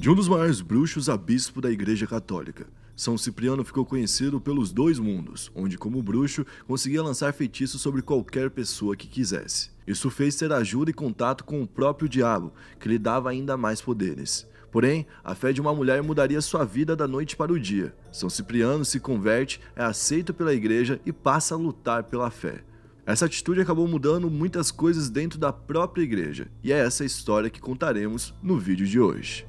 De um dos maiores bruxos a bispo da Igreja Católica, São Cipriano ficou conhecido pelos dois mundos, onde, como bruxo, conseguia lançar feitiços sobre qualquer pessoa que quisesse. Isso fez ter ajuda e contato com o próprio diabo, que lhe dava ainda mais poderes. Porém, a fé de uma mulher mudaria sua vida da noite para o dia. São Cipriano se converte, é aceito pela igreja e passa a lutar pela fé. Essa atitude acabou mudando muitas coisas dentro da própria igreja, e é essa história que contaremos no vídeo de hoje.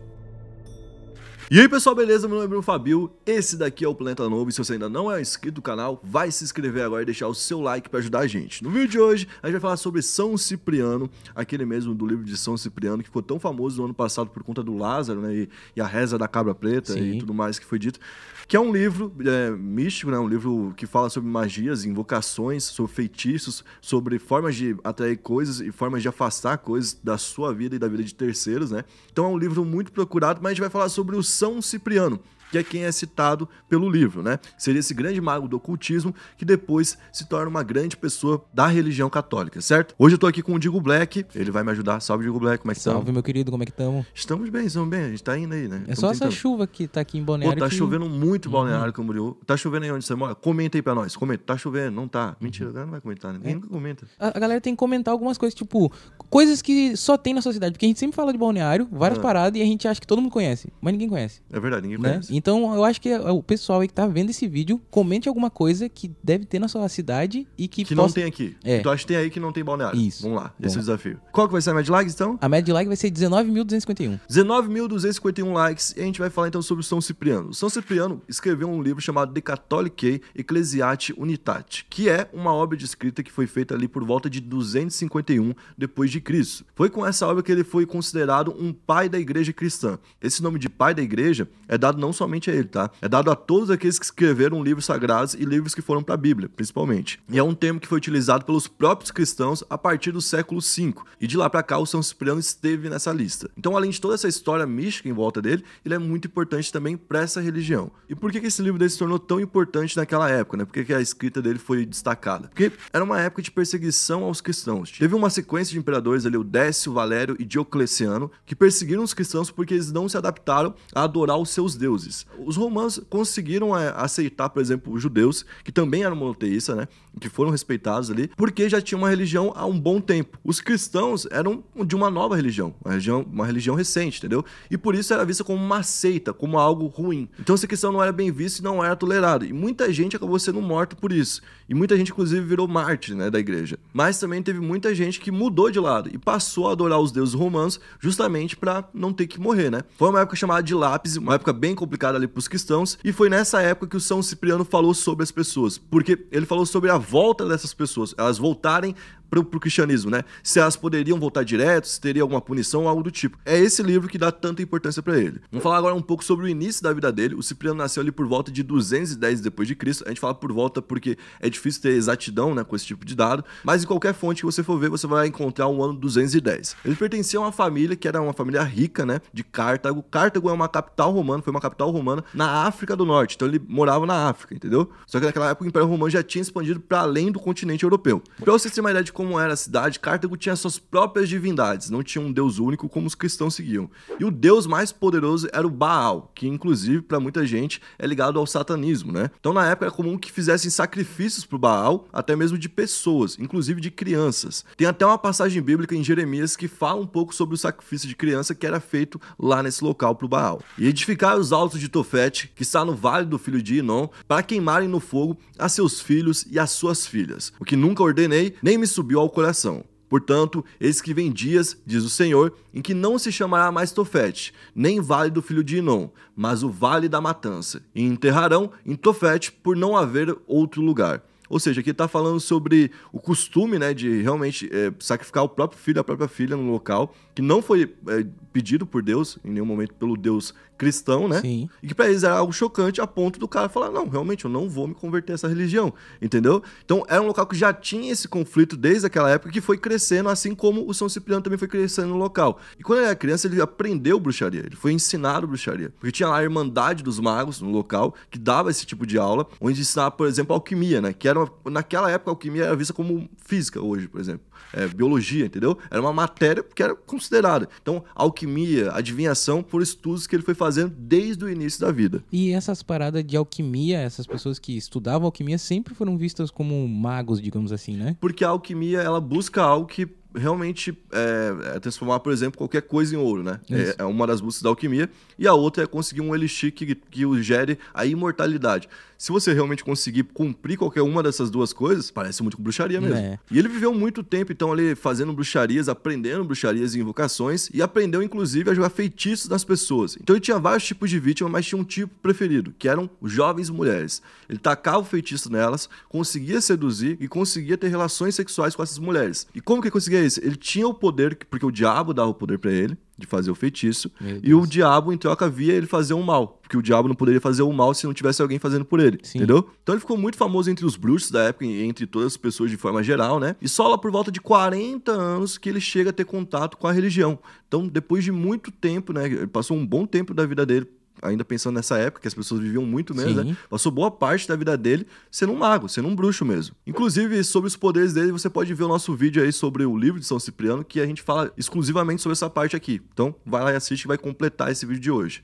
E aí pessoal, beleza? Meu nome é o Fabio, esse daqui é o Planeta Novo e se você ainda não é inscrito no canal, vai se inscrever agora e deixar o seu like para ajudar a gente. No vídeo de hoje, a gente vai falar sobre São Cipriano, aquele mesmo do livro de São Cipriano que ficou tão famoso no ano passado por conta do Lázaro, né, e, e a reza da cabra preta Sim. e tudo mais que foi dito, que é um livro é, místico, né, um livro que fala sobre magias, invocações, sobre feitiços, sobre formas de atrair coisas e formas de afastar coisas da sua vida e da vida de terceiros, né? Então é um livro muito procurado, mas a gente vai falar sobre o são Cipriano que é quem é citado pelo livro, né? Seria esse grande mago do ocultismo que depois se torna uma grande pessoa da religião católica, certo? Hoje eu tô aqui com o Digo Black, ele vai me ajudar. Salve, Digo Black, como é que Salve, tamo? meu querido, como é que estamos? Estamos bem, estamos bem, a gente tá indo aí, né? É só tentando. essa chuva que tá aqui em Balneário. Pô, tá que... chovendo muito em uhum. Balneário uhum. Camboriú. Tá chovendo aí onde você mora? Comenta aí pra nós, comenta. Tá chovendo, não tá. Mentira, uhum. o não vai comentar, né? ninguém é. nunca comenta. A, a, galera tem que comentar algumas coisas, tipo, coisas que só tem na sociedade, porque a gente sempre fala de Balneário, várias é. paradas, e a gente acha que todo mundo conhece, mas ninguém conhece. É verdade, ninguém né? conhece. Então eu acho que é o pessoal aí que tá vendo esse vídeo, comente alguma coisa que deve ter na sua cidade e que. Que possa... não tem aqui. É. Tu então, acha que tem aí que não tem balneário. Isso. Vamos lá, Bom. esse é o desafio. Qual que vai ser a média de likes então? A média de likes vai ser 19.251. 19.251 likes e a gente vai falar então sobre o São Cipriano. O São Cipriano escreveu um livro chamado De Catholicae Ecclesiati Unitate, que é uma obra de escrita que foi feita ali por volta de 251 depois de Cristo. Foi com essa obra que ele foi considerado um pai da igreja cristã. Esse nome de pai da igreja é dado não somente somente a ele, tá? É dado a todos aqueles que escreveram livros sagrados e livros que foram para a Bíblia, principalmente. E é um termo que foi utilizado pelos próprios cristãos a partir do século V, e de lá para cá o São Cipriano esteve nessa lista. Então, além de toda essa história mística em volta dele, ele é muito importante também para essa religião. E por que, que esse livro dele se tornou tão importante naquela época, né? Por que, que a escrita dele foi destacada? Porque era uma época de perseguição aos cristãos. Teve uma sequência de imperadores ali, o Décio, Valério e Diocleciano, que perseguiram os cristãos porque eles não se adaptaram a adorar os seus deuses os romanos conseguiram é, aceitar, por exemplo, os judeus, que também eram monoteístas, né? Que foram respeitados ali, porque já tinham uma religião há um bom tempo. Os cristãos eram de uma nova religião, uma religião, uma religião recente, entendeu? E por isso era vista como uma seita, como algo ruim. Então essa questão não era bem vista e não era tolerada. E muita gente acabou sendo morta por isso. E muita gente, inclusive, virou mártir né, da igreja. Mas também teve muita gente que mudou de lado e passou a adorar os deuses romanos justamente para não ter que morrer, né? Foi uma época chamada de lápis, uma época bem complicada ali para os cristãos, e foi nessa época que o São Cipriano falou sobre as pessoas, porque ele falou sobre a volta dessas pessoas, elas voltarem pro, o cristianismo, né? Se elas poderiam voltar direto, se teria alguma punição, algo do tipo. É esse livro que dá tanta importância para ele. Vamos falar agora um pouco sobre o início da vida dele. O Cipriano nasceu ali por volta de 210 depois de Cristo. A gente fala por volta porque é difícil ter exatidão, né, com esse tipo de dado, mas em qualquer fonte que você for ver, você vai encontrar um ano 210. Ele pertencia a uma família que era uma família rica, né, de Cartago. Cartago é uma capital romana, foi uma capital romana na África do Norte. Então ele morava na África, entendeu? Só que naquela época o Império Romano já tinha expandido para além do continente europeu. Para você ter uma ideia de como era a cidade, Cartago tinha suas próprias divindades, não tinha um deus único como os cristãos seguiam. E o deus mais poderoso era o Baal, que inclusive para muita gente é ligado ao satanismo, né? Então na época era é comum que fizessem sacrifícios para o Baal, até mesmo de pessoas, inclusive de crianças. Tem até uma passagem bíblica em Jeremias que fala um pouco sobre o sacrifício de criança que era feito lá nesse local para o Baal. E edificar os altos de Tofete, que está no vale do filho de Inon, para queimarem no fogo a seus filhos e as suas filhas, o que nunca ordenei, nem me subi subiu ao coração. Portanto, eis que vem dias, diz o Senhor, em que não se chamará mais Tofete, nem vale do filho de Inom, mas o vale da matança, e enterrarão em Tofete por não haver outro lugar. Ou seja, aqui está falando sobre o costume né, de realmente é, sacrificar o próprio filho, a própria filha no local, que não foi é, pedido por Deus, em nenhum momento pelo Deus cristão, né? Sim. E que para eles era algo chocante a ponto do cara falar: não, realmente eu não vou me converter a essa religião, entendeu? Então era um local que já tinha esse conflito desde aquela época que foi crescendo, assim como o São Cipriano também foi crescendo no local. E quando ele era criança, ele aprendeu bruxaria, ele foi ensinado bruxaria, porque tinha lá a Irmandade dos Magos no local, que dava esse tipo de aula, onde ensinava, por exemplo, alquimia, né? Que era então, naquela época, a alquimia era vista como física hoje, por exemplo. É, biologia, entendeu? Era uma matéria que era considerada. Então, alquimia, adivinhação, por estudos que ele foi fazendo desde o início da vida. E essas paradas de alquimia, essas pessoas que estudavam alquimia sempre foram vistas como magos, digamos assim, né? Porque a alquimia, ela busca algo que realmente é, é, transformar, por exemplo, qualquer coisa em ouro, né? É, é, uma das buscas da alquimia. E a outra é conseguir um elixir que, que gere a imortalidade. Se você realmente conseguir cumprir qualquer uma dessas duas coisas, parece muito com bruxaria mesmo. É. E ele viveu muito tempo, então, ali fazendo bruxarias, aprendendo bruxarias e invocações, e aprendeu, inclusive, a jogar feitiços nas pessoas. Então ele tinha vários tipos de vítima, mas tinha um tipo preferido, que eram jovens mulheres. Ele tacava o feitiço nelas, conseguia seduzir e conseguia ter relações sexuais com essas mulheres. E como que ele conseguia ele tinha o poder, porque o diabo dava o poder para ele de fazer o feitiço, e o diabo, em troca, via ele fazer um mal, porque o diabo não poderia fazer o mal se não tivesse alguém fazendo por ele, Sim. entendeu? Então ele ficou muito famoso entre os bruxos da época e entre todas as pessoas de forma geral, né? E só lá por volta de 40 anos que ele chega a ter contato com a religião. Então, depois de muito tempo, né? Ele passou um bom tempo da vida dele ainda pensando nessa época, que as pessoas viviam muito menos, né? Passou boa parte da vida dele sendo um mago, sendo um bruxo mesmo. Inclusive, sobre os poderes dele, você pode ver o nosso vídeo aí sobre o livro de São Cipriano, que a gente fala exclusivamente sobre essa parte aqui. Então, vai lá e assiste e vai completar esse vídeo de hoje.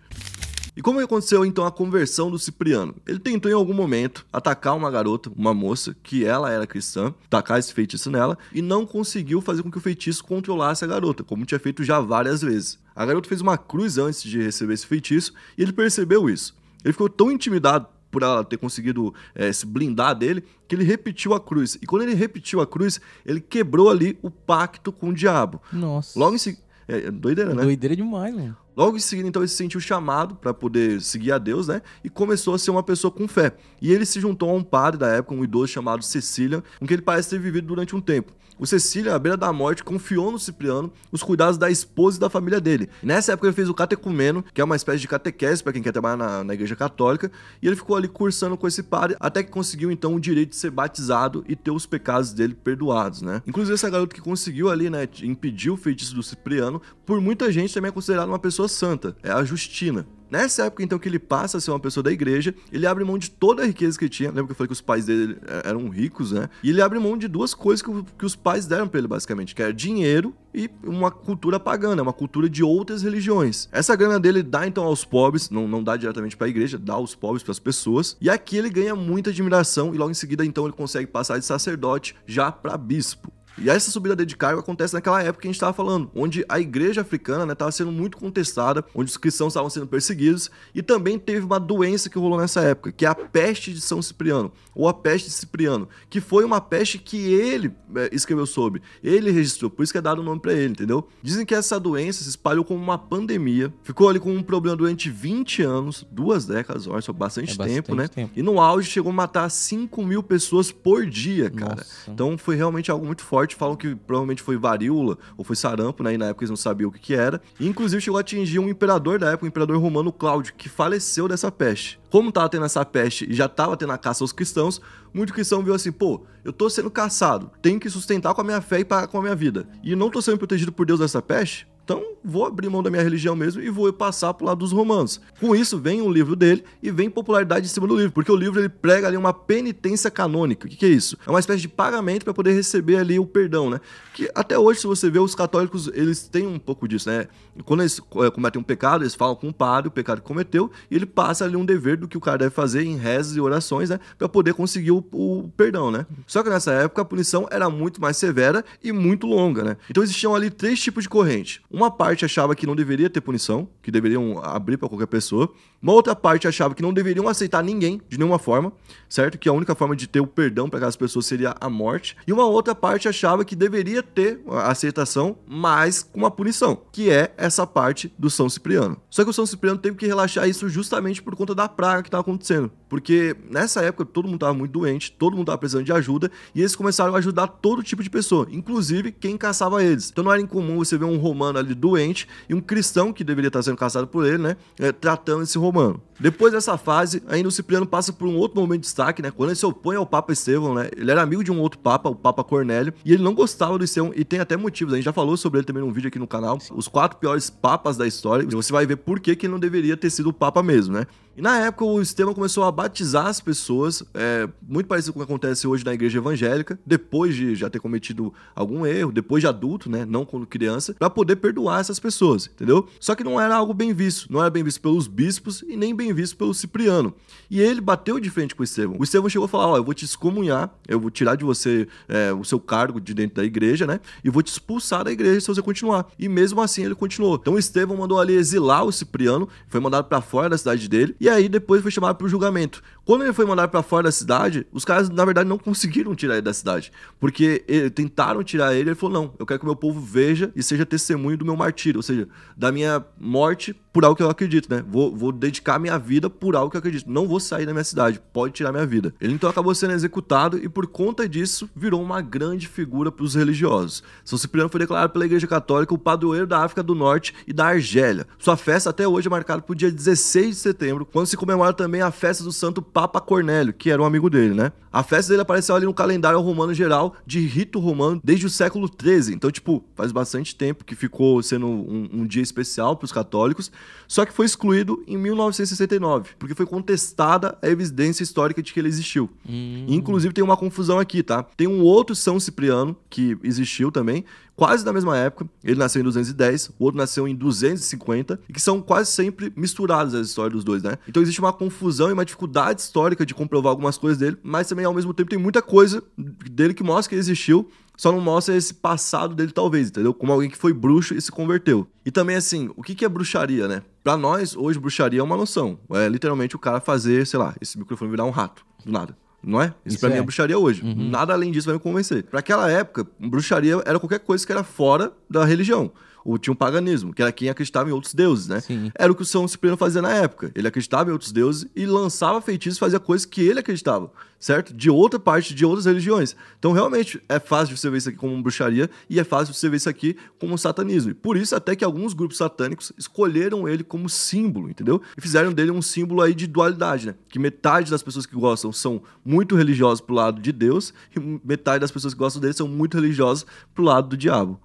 E como aconteceu então a conversão do Cipriano? Ele tentou em algum momento atacar uma garota, uma moça, que ela era cristã, tacar esse feitiço nela, e não conseguiu fazer com que o feitiço controlasse a garota, como tinha feito já várias vezes. A garota fez uma cruz antes de receber esse feitiço e ele percebeu isso. Ele ficou tão intimidado por ela ter conseguido é, se blindar dele, que ele repetiu a cruz. E quando ele repetiu a cruz, ele quebrou ali o pacto com o diabo. Nossa. Logo em, é, é, doideira, né? Doideira demais, mano. Logo em seguida, então, ele se sentiu chamado para poder seguir a Deus, né? E começou a ser uma pessoa com fé. E ele se juntou a um padre da época, um idoso chamado Cecília, com quem ele parece ter vivido durante um tempo o Cecília, à beira da morte, confiou no Cipriano os cuidados da esposa e da família dele. Nessa época ele fez o catecumeno, que é uma espécie de catequese para quem quer trabalhar na, na, igreja católica, e ele ficou ali cursando com esse padre até que conseguiu então o direito de ser batizado e ter os pecados dele perdoados, né? Inclusive essa garota que conseguiu ali, né, impedir o feitiço do Cipriano, por muita gente também é considerada uma pessoa santa, é a Justina. Nessa época, então, que ele passa a ser uma pessoa da igreja, ele abre mão de toda a riqueza que tinha. Lembra que eu falei que os pais dele eh, eram ricos, né? E ele abre mão de duas coisas que, que os pais deram para ele, basicamente, que era dinheiro e uma cultura pagana, uma cultura de outras religiões. Essa grana dele dá, então, aos pobres, não, não dá diretamente para a igreja, dá aos pobres, para as pessoas. E aqui ele ganha muita admiração e logo em seguida, então, ele consegue passar de sacerdote já para bispo. E essa subida de cargo acontece naquela época que a gente estava falando, onde a igreja africana estava né, sendo muito contestada, onde os cristãos estavam sendo perseguidos, e também teve uma doença que rolou nessa época, que é a peste de São Cipriano, ou a peste de Cipriano, que foi uma peste que ele é, escreveu sobre, ele registrou, por isso que é dado o nome para ele, entendeu? Dizem que essa doença se espalhou como uma pandemia, ficou ali com um problema durante 20 anos, duas décadas, olha só, bastante, é bastante tempo, né? Tempo. E no auge chegou a matar 5 mil pessoas por dia, cara. Nossa. Então foi realmente algo muito forte morte. Falam que provavelmente foi varíola ou foi sarampo, né? E na época eles não sabiam o que, que era. E, inclusive chegou a atingir um imperador da época, o imperador romano Cláudio, que faleceu dessa peste. Como tava tendo essa peste e já tava tendo a caça aos cristãos, muito cristão viu assim, pô, eu tô sendo caçado, tenho que sustentar com a minha fé e pagar com a minha vida. E não tô sendo protegido por Deus dessa peste? Então, vou abrir mão da minha religião mesmo e vou passar pro lado dos romanos. Com isso, vem um livro dele e vem popularidade em cima do livro, porque o livro ele prega ali uma penitência canônica. O que, que é isso? É uma espécie de pagamento para poder receber ali o perdão, né? Que até hoje, se você vê, os católicos, eles têm um pouco disso, né? Quando eles eh, cometem um pecado, eles falam com o padre, o pecado que cometeu, e ele passa ali um dever do que o cara deve fazer em rezas e orações, né? Para poder conseguir o, o perdão, né? Só que nessa época, a punição era muito mais severa e muito longa, né? Então existiam ali três tipos de corrente uma parte achava que não deveria ter punição, que deveriam abrir para qualquer pessoa. Uma outra parte achava que não deveriam aceitar ninguém de nenhuma forma, certo? Que a única forma de ter o perdão para aquelas pessoas seria a morte. E uma outra parte achava que deveria ter a aceitação, mas com uma punição, que é essa parte do São Cipriano. Só que o São Cipriano teve que relaxar isso justamente por conta da praga que estava acontecendo. Porque nessa época todo mundo estava muito doente, todo mundo estava precisando de ajuda, e eles começaram a ajudar todo tipo de pessoa, inclusive quem caçava eles. Então não era incomum você ver um romano ali doente e um cristão que deveria estar sendo caçado por ele, né? É, tratando esse romano. Depois dessa fase, ainda o Cipriano passa por um outro momento de destaque, né? Quando ele se opõe ao Papa Estevão, né? Ele era amigo de um outro Papa, o Papa Cornélio, e ele não gostava do Estevão, e tem até motivos. A gente já falou sobre ele também num vídeo aqui no canal. Os quatro piores papas da história. E você vai ver por que, que ele não deveria ter sido o Papa mesmo, né? E na época o Estevão começou a batizar as pessoas, é, muito parecido com o que acontece hoje na igreja evangélica, depois de já ter cometido algum erro, depois de adulto, né, não quando criança, para poder perdoar essas pessoas, entendeu? Só que não era algo bem visto, não era bem visto pelos bispos e nem bem visto pelo Cipriano. E ele bateu de frente com o Estevão. O Estevão chegou a falar: Ó, eu vou te excomunhar, eu vou tirar de você é, o seu cargo de dentro da igreja, né? E vou te expulsar da igreja se você continuar. E mesmo assim ele continuou. Então o Estevão mandou ali exilar o Cipriano, foi mandado para fora da cidade dele, e aí depois foi chamado para o julgamento momento. Quando ele foi mandado para fora da cidade, os caras, na verdade, não conseguiram tirar ele da cidade. Porque ele, eh, tentaram tirar ele, ele falou: não, eu quero que o meu povo veja e seja testemunho do meu martírio, ou seja, da minha morte por algo que eu acredito, né? Vou, vou dedicar minha vida por algo que eu acredito. Não vou sair da minha cidade, pode tirar minha vida. Ele então acabou sendo executado e, por conta disso, virou uma grande figura para os religiosos. São Cipriano foi declarado pela Igreja Católica o padroeiro da África do Norte e da Argélia. Sua festa até hoje é marcada para o dia 16 de setembro, quando se comemora também a festa do Santo Papa Cornélio, que era um amigo dele, né? A festa dele apareceu ali no calendário romano geral de rito romano desde o século XIII. Então, tipo, faz bastante tempo que ficou sendo um, um dia especial para os católicos. Só que foi excluído em 1969, porque foi contestada a evidência histórica de que ele existiu. Hum. Inclusive, tem uma confusão aqui, tá? Tem um outro São Cipriano que existiu também quase da mesma época. Ele nasceu em 210, o outro nasceu em 250, e que são quase sempre misturadas as histórias dos dois, né? Então existe uma confusão e uma dificuldade histórica de comprovar algumas coisas dele, mas também ao mesmo tempo tem muita coisa dele que mostra que ele existiu, só não mostra esse passado dele, talvez, entendeu? Como alguém que foi bruxo e se converteu. E também, assim, o que é bruxaria, né? Pra nós, hoje, bruxaria é uma noção. É literalmente o cara fazer, sei lá, esse microfone virar um rato, do nada não é? Isso, isso pra mim é, é bruxaria hoje. Uhum. Nada além disso vai me convencer. Pra aquela época, bruxaria era qualquer coisa que era fora da religião o, tinha um paganismo, que era quem acreditava em outros deuses, né? Sim. Era o que o São Cipriano fazia na época. Ele acreditava em outros deuses e lançava feitiços e fazia coisas que ele acreditava, certo? De outra parte, de outras religiões. Então, realmente, é fácil você ver isso aqui como bruxaria e é fácil você ver isso aqui como satanismo. E por isso, até que alguns grupos satânicos escolheram ele como símbolo, entendeu? E fizeram dele um símbolo aí de dualidade, né? Que metade das pessoas que gostam são muito religiosas pro lado de Deus e metade das pessoas que gostam dele são muito religiosas pro lado do diabo.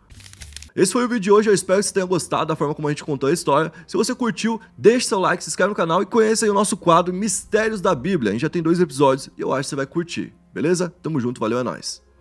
Esse foi o vídeo de hoje, eu espero que você tenha gostado da forma como a gente contou a história. Se você curtiu, deixe seu like, se inscreve no canal e conheça aí o nosso quadro Mistérios da Bíblia. A gente já tem dois episódios e eu acho que você vai curtir. Beleza? Tamo junto, valeu, é nóis.